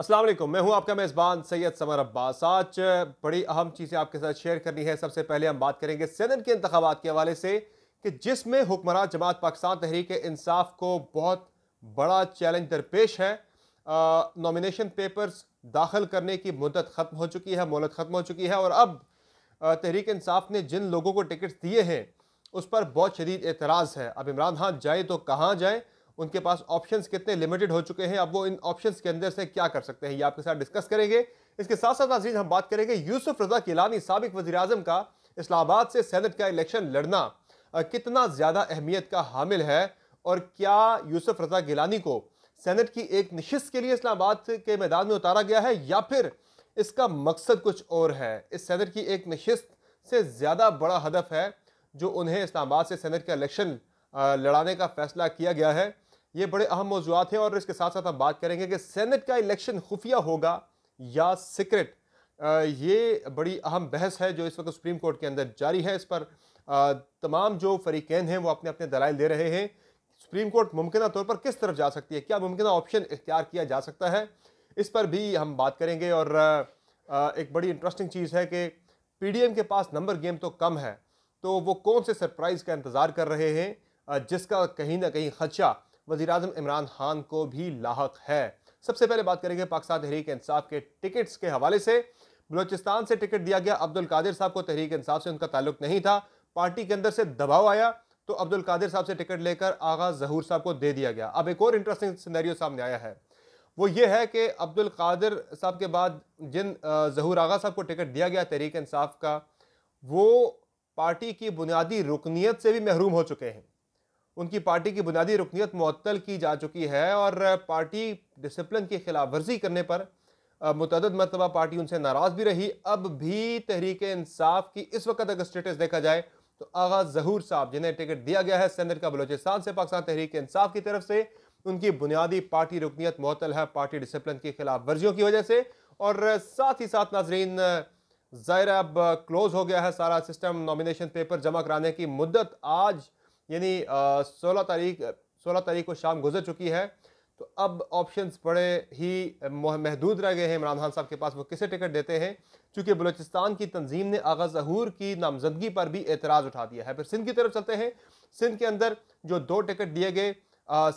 वालेकुम मैं हूं आपका मेज़बान सैयद समर अब्बास आज बड़ी अहम चीज़ें आपके साथ शेयर करनी है सबसे पहले हम बात करेंगे सदन के इंतबात के हवाले से कि जिसमें हुक्मरान जमात पाकिस्तान तहरीक इंसाफ को बहुत बड़ा चैलेंज दरपेश है नॉमिनेशन पेपर्स दाखिल करने की मुदत ख़त्म हो चुकी है मोहलत ख़त्म हो चुकी है और अब तहरीक इंसाफ ने जिन लोगों को टिकट्स दिए हैं उस पर बहुत शदीद एतराज़ है अब इमरान खान जाए तो कहाँ जाएँ उनके पास ऑप्शंस कितने लिमिटेड हो चुके हैं अब वो इन ऑप्शंस के अंदर से क्या कर सकते हैं ये आपके साथ डिस्कस करेंगे इसके साथ साथ नाजीन हम बात करेंगे यूसुफ रजा किलानी सबक वजी अजम का इस्लामाबाद से सैनट का इलेक्शन लड़ना कितना ज़्यादा अहमियत का हामिल है और क्या यूसुफ रजा गिलानी को सैनट की एक नशस्त के लिए इस्लामाबाद के मैदान में उतारा गया है या फिर इसका मकसद कुछ और है इस सैनट की एक नशस्त से ज़्यादा बड़ा हदफ है जो उन्हें इस्लामाबाद से सैनट का इलेक्शन लड़ाने का फैसला किया गया है ये बड़े अहम मौजूद हैं और इसके साथ साथ हम बात करेंगे कि सेनेट का इलेक्शन खुफिया होगा या सिक्रेट ये बड़ी अहम बहस है जो इस वक्त सुप्रीम कोर्ट के अंदर जारी है इस पर तमाम जो फरीकैन हैं वो अपने अपने दलाइल दे रहे हैं सुप्रीम कोर्ट मुमकिन तौर पर किस तरफ जा सकती है क्या मुमकिन ऑप्शन इख्तियार किया जा सकता है इस पर भी हम बात करेंगे और एक बड़ी इंटरेस्टिंग चीज़ है कि पीडीएम के पास नंबर गेम तो कम है तो वो कौन से सरप्राइज़ का इंतज़ार कर रहे हैं जिसका कहीं ना कहीं खदशा वजी अजम इमरान खान को भी लाक है सबसे पहले बात करेंगे पाकिस्तान तहरीक इंसाफ के टिकट्स के हवाले से बलोचिस्तान से टिकट दिया गया अब्दुल कादिर साहब को तहरीक इंसाफ से उनका ताल्लुक नहीं था पार्टी के अंदर से दबाव आया तो अब्दुल कादिर साहब से टिकट लेकर आगा जहूर साहब को दे दिया गया अब एक और इंटरेस्टिंग सिनेरियो सामने आया है वो ये है कि अब्दुल कादिर साहब के बाद जिन जहूर आगा साहब को टिकट दिया गया तहरीक इंसाफ का वो पार्टी की बुनियादी रुकनीत से भी महरूम हो चुके हैं उनकी पार्टी की बुनियादी रुकनीत मअतल की जा चुकी है और पार्टी डिसिप्लिन की खिलाफ वर्जी करने पर मतद मरतबा पार्टी उनसे नाराज़ भी रही अब भी तहरीक इंसाफ की इस वक्त अगर स्टेटस देखा जाए तो आगा जहूर साहब जिन्हें टिकट दिया गया है सेंदर का बलोचिस्तान से पाकिस्तान तहरीक इंसाफ की तरफ से उनकी बुनियादी पार्टी रुकनीत मअतल है पार्टी डिसप्लिन की खिलाफ वर्जियों की वजह से और साथ ही साथ नाजरीन ज़ाहिर अब क्लोज़ हो गया है सारा सिस्टम नॉमिनेशन पेपर जमा कराने की मुद्दत आज यानी सोलह तारीख सोलह तारीख को शाम गुजर चुकी है तो अब ऑप्शंस बड़े ही महदूद रह गए हैं इमरान खान साहब के पास वो किसे टिकट देते हैं चूँकि बलूचिस्तान की तंजीम ने आगा जहूर की नामजदगी पर भी एतराज़ उठा दिया है फिर सिंध की तरफ चलते हैं सिंध के अंदर जो दो टिकट दिए गए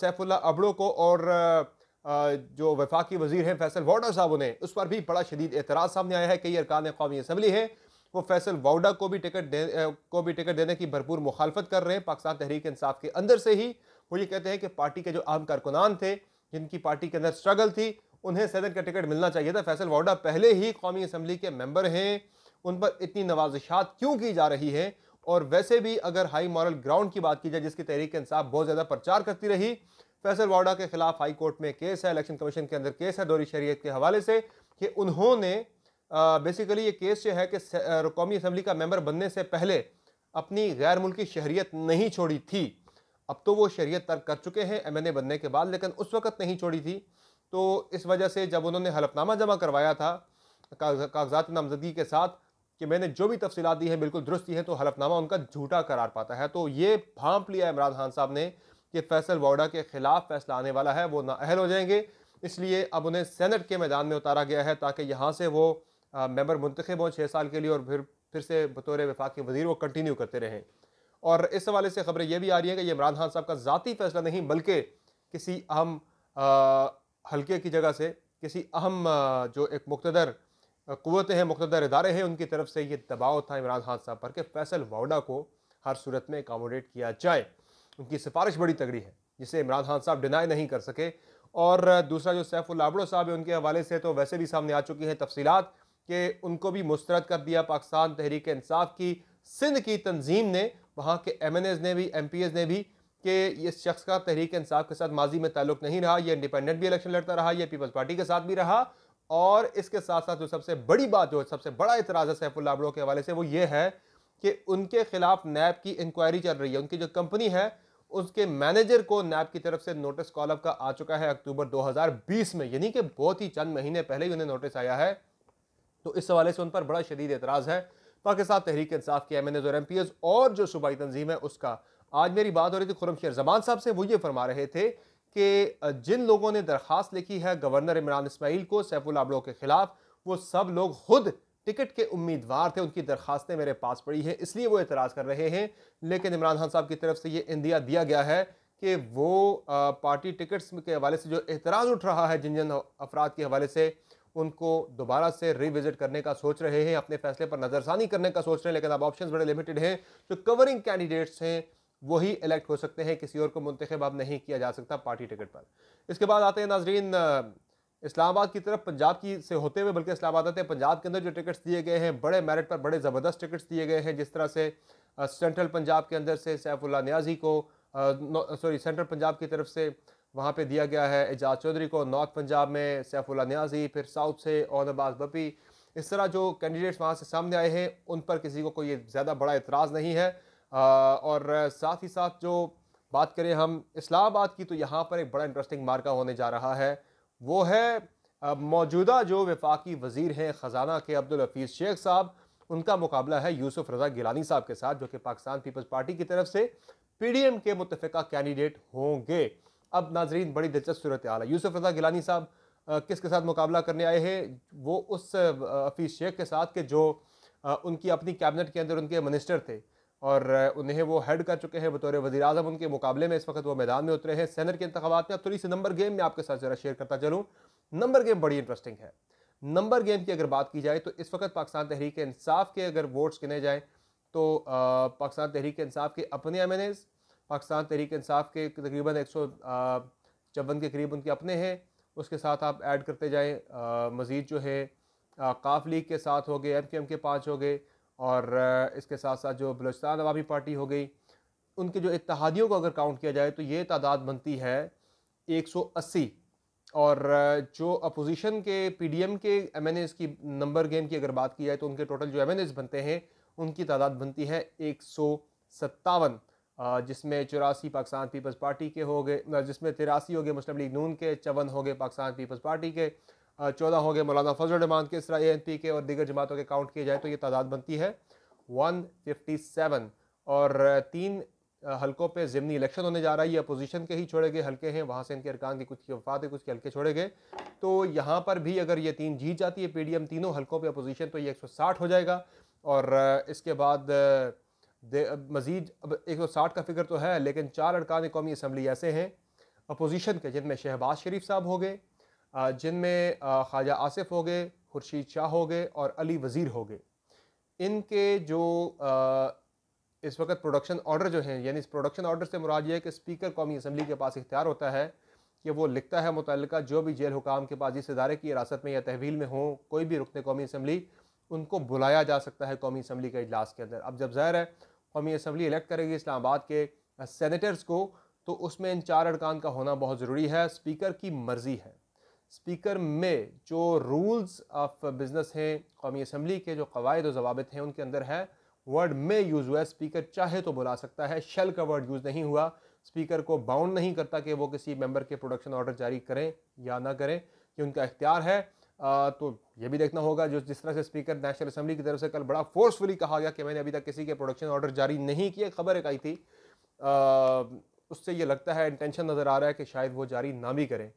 सैफुल्ला अबड़ो को और आ, जो वफाकी वजीर हैं फैसल वॉडर साहब उन्हें उस पर भी बड़ा शदीद एतराज़ सामने आया है कई अरकान कौमी असम्बली हैं वो फैसल वाउडा को भी टिकट दे को भी टिकट देने की भरपूर मुखालफत कर रहे हैं पाकिस्तान तहरीक इंसाफ के अंदर से ही वो ये कहते हैं कि पार्टी के जो आम कारकुनान थे जिनकी पार्टी के अंदर स्ट्रगल थी उन्हें सदर का टिकट मिलना चाहिए था फैसल वाउडा पहले ही कौमी असम्बली के मेम्बर हैं उन पर इतनी नवाजिशात क्यों की जा रही है और वैसे भी अगर हाई मॉरल ग्राउंड की बात की जाए जिसकी तहरीक इंसाफ बहुत ज़्यादा प्रचार करती रही फैसल वाडा के खिलाफ हाई कोर्ट में केस है इलेक्शन कमीशन के अंदर केस है दौरी शरीयत के हवाले से कि उन्होंने बेसिकली ये केस जो है कि कौमी असम्बली का मेंबर बनने से पहले अपनी गैर मुल्की शहरीत नहीं छोड़ी थी अब तो वो शहरीत तर्क कर चुके हैं एम एन ए बनने के बाद लेकिन उस वक्त नहीं छोड़ी थी तो इस वजह से जब उन्होंने हलफनामा जमा करवाया था कागजात नामजदगी के साथ कि मैंने जो भी तफसीत दी है बिल्कुल दुरुस्त दी है तो हलफनामा उनका झूठा करार पाता है तो ये भांप लिया इमरान खान साहब ने कि फैसल वाडा के ख़िलाफ़ फैसला आने वाला है वो नाअहल हो जाएंगे इसलिए अब उन्हें सेनेट के मैदान में उतारा गया है ताकि यहाँ से वो मेंबर मुंतखब हों छः साल के लिए और फिर फिर से बतौर वफाक वजीर वो कंटिन्यू करते रहें और इस हवाले से खबरें यह भी आ रही हैं कि ये इमरान खान साहब का ज़ाती फैसला नहीं बल्कि किसी अहम हल्के की जगह से किसी अहम जो एक मुख्तर क़वतें हैं मुख्तर इदारे हैं उनकी तरफ से ये दबाव था इमरान खान साहब पर कि फैसल वाउडा को हर सूरत में एकामोडेट किया जाए उनकी सिफारिश बड़ी तगड़ी है जिसे इमरान खान साहब डिनाई नहीं कर सके और दूसरा जो सैफुल्लाबड़ो साहब है उनके हवाले से तो वैसे भी सामने आ चुकी हैं तफसीत कि उनको भी मुस्तरद कर दिया पाकिस्तान तहरीक इंसाफ की सिंध की तंजीम ने वहाँ के एम एन एज़ ने भी एम पी एज़ ने भी कि इस शख्स का तहरीक इंसाफ के साथ माजी में ताल्लुक नहीं रहा यह इंडिपेंडेंट भी इलेक्शन लड़ता रहा यह पीपल्स पार्टी के साथ भी रहा और इसके साथ साथ जो सबसे बड़ी बात जो सबसे बड़ा इतराज़ है सैफुल्ला अबड़ो के हवाले से वो ये है कि उनके खिलाफ नैब की इंक्वायरी चल रही है उनकी जो कंपनी है उसके मैनेजर को नैब की तरफ से नोटिस कॉलअप का आ चुका है अक्टूबर 2020 में यानी कि बहुत ही चंद महीने पहले ही उन्हें नोटिस आया है तो इस हवाले से उन पर बड़ा शदीद एतराज़ है पाकिस्तान तहरीक इंसाफ के एम एन एज और एम पी एस और जो सूबाई तंजीम है उसका आज मेरी बात हो रही थी खुरम शेर जमान साहब से वो ये फरमा रहे थे कि जिन लोगों ने दरख्वास्त लिखी है गवर्नर इमरान इसमाइल को सैफुल अबलो के ख़िलाफ़ वो सब लोग खुद टिकट के उम्मीदवार थे उनकी दरखास्तें मेरे पास पड़ी हैं इसलिए वो एतराज़ कर रहे हैं लेकिन इमरान खान साहब की तरफ से ये इंदिया दिया गया है कि वो पार्टी टिकट्स के हवाले से जो एतराज़ उठ रहा है जिन जिन अफराद के हवाले से उनको दोबारा से रिविजिट करने का सोच रहे हैं अपने फैसले पर नज़रसानी करने का सोच रहे हैं लेकिन अब ऑप्शन बड़े लिमिटेड हैं जो कवरिंग कैंडिडेट्स हैं वही इलेक्ट हो सकते हैं किसी और को मुंतखब अब नहीं किया जा सकता पार्टी टिकट पर इसके बाद आते हैं नाजरीन इस्लामाबाद की तरफ पंजाब की से होते हुए बल्कि इस्लामाबाद आते हैं पंजाब के अंदर जो टिकट्स दिए गए हैं बड़े मेरिट पर बड़े ज़बरदस्त टिकट्स दिए गए हैं जिस तरह से सेंट्रल पंजाब के अंदर से सैफुल्ला न्याजी को सॉरी सेंट्रल पंजाब की तरफ से वहाँ पे दिया गया है एजाज चौधरी को नॉर्थ पंजाब में सैफुल्ला न्याजी फिर साउथ से और नबाज बपी इस तरह जो कैंडिडेट्स वहाँ से सामने आए हैं उन पर किसी को कोई ज़्यादा बड़ा इतराज़ नहीं है आ, और साथ ही साथ जो बात करें हम इस्लामाबाद की तो यहाँ पर एक बड़ा इंटरेस्टिंग मार्का होने जा रहा है वो है मौजूदा जो विफाकी वजीर हैं ख़जाना के अब्दुल अफीज़ शेख साहब उनका मुकाबला है यूसुफ रजा गिलानी साहब के साथ जो कि पाकिस्तान पीपल्स पार्टी की तरफ से पीडीएम के मुतफ़ा कैंडिडेट होंगे अब नाजरीन बड़ी दिलचस्प सूरत हाल है यूसुफ रजा गिलानी साहब किसके साथ मुकाबला करने आए हैं वो उस हफीज़ शेख के साथ के जो उनकी अपनी कैबिनेट के अंदर उनके मिनिस्टर थे और उन्हें वो हेड कर चुके हैं बतौर वजी अजम उनके मुकाबले में इस वक्त वो मैदान में उतरे हैं सैनर के इंतबात में अब थोड़ी सी नंबर गेम में आपके साथ ज़रा शेयर करता चलूँ नंबर गेम बड़ी इंटरेस्टिंग है नंबर गेम की अगर बात की जाए तो इस वक्त पाकिस्तान तहरीक इंसाफ के अगर वोट्स गिने जाएँ तो पाकिस्तान तहरीक इंसाफ के अपने M N As Pakistan Tehreek Insaf के तकरीबन एक सौ चौवन के करीब उनके अपने हैं उसके साथ आप ऐड करते जाएँ मज़ीद जो है काफ लीग के साथ हो गए एम के एम के पाँच हो गए और इसके साथ साथ जो बलूचिस्तान अवामी पार्टी हो गई उनके जो इतिहादियों को अगर काउंट किया जाए तो ये तादाद बनती है 180 और जो अपोजिशन के पीडीएम के एज़ की नंबर गेम की अगर बात की जाए तो उनके टोटल जो एज़ बनते हैं उनकी तादाद बनती है एक सौ सत्तावन जिसमें चौरासी पाकिस्तान पीपल्स पार्टी के हो गए जिसमें तिरासी हो गए मुस्लिम लीग नून के चवन हो गए पाकिस्तान पीपल्स पार्टी के चौदह हो गए मौलाना फजल रहमान के इसरा एन पी के और दीगर जमातों के काउंट किए जाए तो ये तादाद बनती है वन फिफ्टी सेवन और तीन हलकों पर ज़मनी इलेक्शन होने जा रहा है ये अपोजीशन के ही छोड़े गए हल्के हैं वहाँ से इनके अरकान की कुछ की वफात है कुछ के हल्के छोड़े गए तो यहाँ पर भी अगर ये तीन जीत जाती है पी डी एम तीनों हलकों पर अपोजीशन तो ये एक सौ साठ हो जाएगा और इसके बाद मज़ीद अब एक सौ साठ का फिक्र तो है लेकिन चार अरकान कौमी असम्बली ऐसे हैं अपोजीशन के जिनमें शहबाज शरीफ साहब हो गए जिनमें ख्वाजा आसिफ हो गए खुर्शीद शाह हो गए और अली वज़ीर हो गए इनके जो इस वक्त प्रोडक्शन ऑर्डर जो हैं यानी इस प्रोडक्शन ऑर्डर से मुराद यह है कि स्पीकर कौमी असम्बली के पास इख्तियार होता है कि वो लिखता है मुतल जो भी जेल हुकाम के पास जिस इदारे की हिरासत में या तहवील में हों कोई भी रुकने कौमी असम्बली उनको बुलाया जा सकता है कौमी असम्बली के अजलास के अंदर अब जब ज़ाहिर है कौमी असम्बली इलेक्ट करेगी इस्लामाबाद के सेनेटर्स को तो उसमें इन चार अरकान का होना बहुत ज़रूरी है स्पीकर की मर्ज़ी है स्पीकर में जो रूल्स ऑफ बिज़नेस हैं कौमी असम्बली के जो कवायद और जवाबत हैं उनके अंदर है वर्ड में यूज़ हुआ है स्पीकर चाहे तो बुला सकता है शेल का वर्ड यूज़ नहीं हुआ स्पीकर को बाउंड नहीं करता कि वो किसी मेंबर के प्रोडक्शन ऑर्डर जारी करें या ना करें ये उनका इख्तियार है तो ये भी देखना होगा जो जिस तरह से स्पीकर नेशनल असेंबली की तरफ से कल बड़ा फोर्सफुली कहा गया कि मैंने अभी तक किसी के प्रोडक्शन ऑर्डर जारी नहीं किए खबर एक आई थी उससे ये लगता है इंटेंशन नज़र आ रहा है कि शायद वो जारी ना भी करें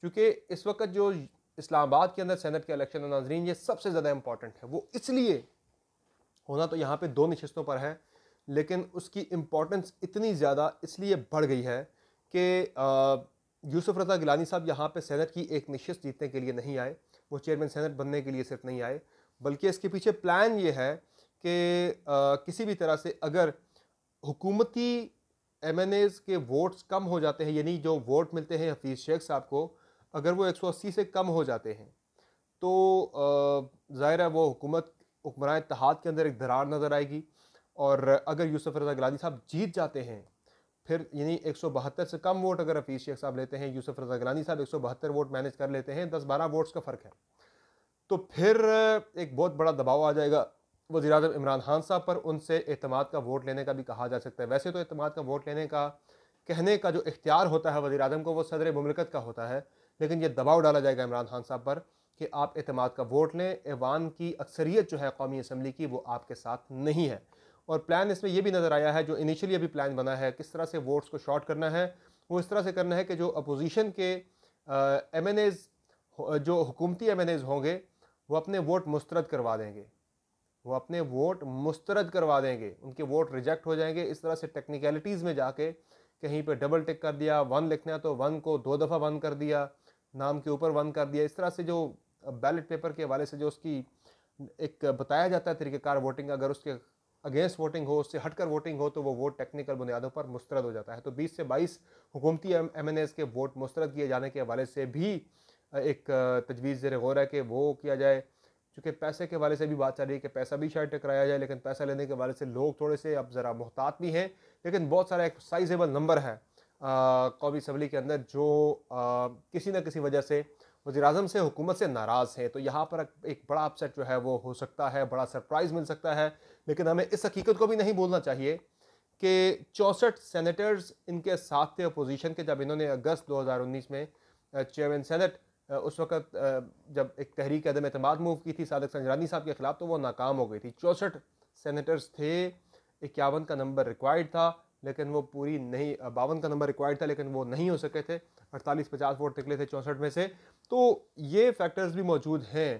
क्योंकि इस वक्त जो इस्लामाबाद के अंदर सेनेट के इलेक्शन नाजरीन ये सबसे ज़्यादा इंपॉर्टेंट है वो इसलिए होना तो यहाँ पर दो नशस्तों पर है लेकिन उसकी इम्पोर्टेंस इतनी ज़्यादा इसलिए बढ़ गई है कि यूसुफ रजा गिलानी साहब यहाँ पे सेनेट की एक नशस्त जीतने के लिए नहीं आए वो चेयरमैन सेनेट बनने के लिए सिर्फ नहीं आए बल्कि इसके पीछे प्लान ये है कि किसी भी तरह से अगर हुकूमती एम के वोट्स कम हो जाते हैं यानी जो वोट मिलते हैं हफीज़ शेख साहब को अगर वो 180 से कम हो जाते हैं तो ज़ाहिर है वो हुकूमत हुक्मरान इतहाद के अंदर एक दरार नज़र आएगी और अगर यूसुफ रजा गलानी साहब जीत जाते हैं फिर यानी एक से कम वोट अगर हफीज़ शेख साहब लेते हैं यूसुफ रजा गलानी साहब एक वोट मैनेज कर लेते हैं दस बारह वोट्स का फ़र्क है तो फिर एक बहुत बड़ा दबाव आ जाएगा वजी अजम इमरान खान साहब पर उनसे अहतमाद का वोट लेने का भी कहा जा सकता है वैसे तो अहतमाद का वोट लेने का कहने का जो इख्तियार होता है वजी अजम को वो सदर ममलकत का होता है लेकिन ये दबाव डाला जाएगा इमरान खान साहब पर कि आप अतमाद का वोट लें ऐवान की अक्सरियत जो है कौमी असम्बली की वो आपके साथ नहीं है और प्लान इसमें यह भी नज़र आया है जो इनिशियली अभी प्लान बना है किस तरह से वोट्स को शॉर्ट करना है वो इस तरह से करना है कि जो अपोजिशन के एम एन एज़ जो हुकूमती एम एन एज़ होंगे वो अपने वोट मुस्तरद करवा देंगे वो अपने वोट मुस्तरद करवा देंगे उनके वोट रिजेक्ट हो जाएंगे इस तरह से टेक्निकलिटीज़ में जाके कहीं पर डबल टिक कर दिया वन लिखना तो वन को दो दफ़ा वन कर दिया नाम के ऊपर वन कर दिया इस तरह से जो बैलेट पेपर के हवाले से जो उसकी एक बताया जाता है तरीक़ेकार वोटिंग अगर उसके अगेंस्ट वोटिंग हो उससे हटकर वोटिंग हो तो वो वोट टेक्निकल बुनियादों पर मुस्तरद हो जाता है तो 20 से 22 हुकूमती एम एन के वोट मुस्तरद किए जाने के हवाले से भी एक तजवीज़ ज़र गौर है कि वो किया जाए चूँकि पैसे के हवाले से भी बात चल रही है कि पैसा भी शायद टकराया जाए लेकिन पैसा लेने के हवाले से लोग थोड़े से अब ज़रा मोहतात भी हैं लेकिन बहुत सारा एक साइजेबल नंबर है कौमी असम्बली के अंदर जो आ, किसी न किसी वजह से वजीर अजम से हुकूमत से नाराज़ हैं तो यहाँ पर एक बड़ा अपसेट जो है वो हो सकता है बड़ा सरप्राइज़ मिल सकता है लेकिन हमें इस हकीकत को भी नहीं भूलना चाहिए कि चौंसठ सेनेटर्स इनके साथ थे अपोजिशन के जब इन्होंने अगस्त 2019 में चेयरमैन सेनेट उस वक्त जब एक तहरीक अदम अतमाद मूव की थी सादक संजरानी साहब के ख़िलाफ़ तो वो नाकाम हो गई थी चौंसठ सेनेटर्स थे इक्यावन का नंबर रिक्वायर्ड था लेकिन वो पूरी नहीं बावन का नंबर रिक्वायर्ड था लेकिन वो नहीं हो सके थे अड़तालीस पचास वोट निकले थे चौंसठ में से तो ये फैक्टर्स भी मौजूद हैं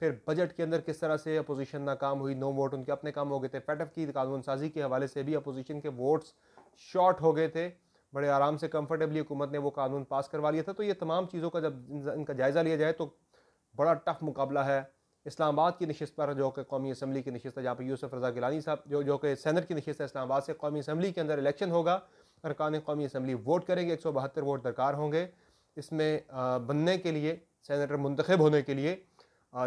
फिर बजट के अंदर किस तरह से अपोजिशन नाकाम हुई नो वोट उनके अपने काम हो गए थे फैटअप की कानून साजी के हवाले से भी अपोजिशन के वोट्स शॉर्ट हो गए थे बड़े आराम से कम्फर्टेबली हुकूमत ने वो कानून पास करवा लिया था तो ये तमाम चीज़ों का जब इनका जायज़ा लिया जाए तो बड़ा टफ मुकाबला है इस्लामाबाद की नशस्त पर जो कि कौमी असम्बली की नशस्त है जहाँ पर यूसफ रजा गिलानी साहब जो जो कि सैनट की नशस्त है इस्लामाबाद से कौमी असम्बली के अंदर इलेक्शन होगा अरकान कौमी असम्बली वोट करेंगे एक सौ बहत्तर वोट दरकार होंगे इसमें बनने के लिए सैनटर मंतखब होने के लिए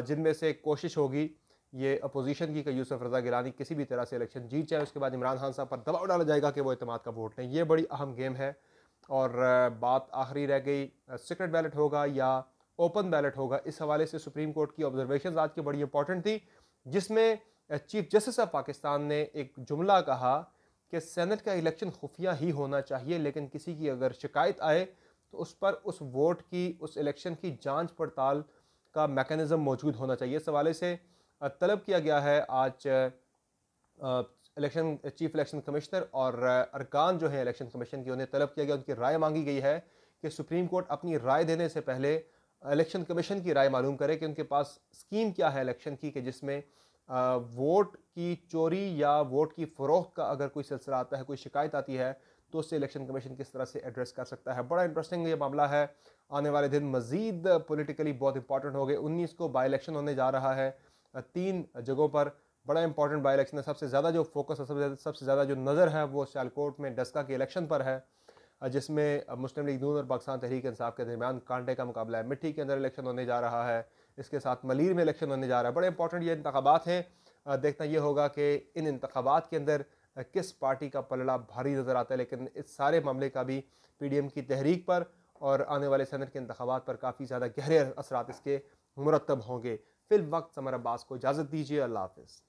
जिनमें से कोशिश होगी ये अपोजिशन की कि यूसफ रजा गिलानी किसी भी तरह से इलेक्शन जीत जाए उसके बाद इमरान खान साहब पर दबाव डाला जाएगा कि वो अतमाद का वोट लें ये बड़ी अहम गेम है और बात आखिरी रह गई सीक्रेट बैलेट होगा या ओपन बैलेट होगा इस हवाले से सुप्रीम कोर्ट की ऑब्जर्वेशन आज की बड़ी इंपॉर्टेंट थी जिसमें चीफ जस्टिस ऑफ पाकिस्तान ने एक जुमला कहा कि सेनेट का इलेक्शन खुफिया ही होना चाहिए लेकिन किसी की अगर शिकायत आए तो उस पर उस वोट की उस इलेक्शन की जांच पड़ताल का मैकेनिज़्म मौजूद होना चाहिए इस हवाले से तलब किया गया है आज इलेक्शन चीफ इलेक्शन कमिश्नर और अरकान जो हैं इलेक्शन कमीशन की उन्हें तलब किया गया उनकी राय मांगी गई है कि सुप्रीम कोर्ट अपनी राय देने से पहले इलेक्शन कमीशन की राय मालूम करे कि उनके पास स्कीम क्या है इलेक्शन की कि जिसमें वोट की चोरी या वोट की फरोख का अगर कोई सिलसिला आता है कोई शिकायत आती है तो उससे इलेक्शन कमीशन किस तरह से एड्रेस कर सकता है बड़ा इंटरेस्टिंग ये मामला है आने वाले दिन मज़ीद पोलिटिकली बहुत इंपॉर्टेंट हो गए उन्नीस को बाई इलेक्शन होने जा रहा है तीन जगहों पर बड़ा इंपॉर्टेंट बाई इलेक्शन है सबसे ज़्यादा जो फोकस है सबसे ज़्यादा सबसे ज़्यादा जो नज़र है वो सियालकोट में डस्का के इलेक्शन पर है जिसमें मुस्लिम लीग नून और पाकिस्तान तहरीक इंसाफ के दरमियान कांटे का मुकाबला है मिट्टी के अंदर इलेक्शन होने जा रहा है इसके साथ मलिर में इलेक्शन होने जा रहा है बड़े इंपॉर्टेंट ये इंतबात हैं देखना यह होगा कि इन इंतबात के अंदर किस पार्टी का पलड़ा भारी नज़र आता है लेकिन इस सारे मामले का भी पी डी एम की तहरीक पर और आने वाले सदर के इंतबात पर काफ़ी ज़्यादा गहरे असरा इसके मुरतब होंगे फिल वक्त समर अब्बास को इजाज़त दीजिए अल्लाह हाफिज़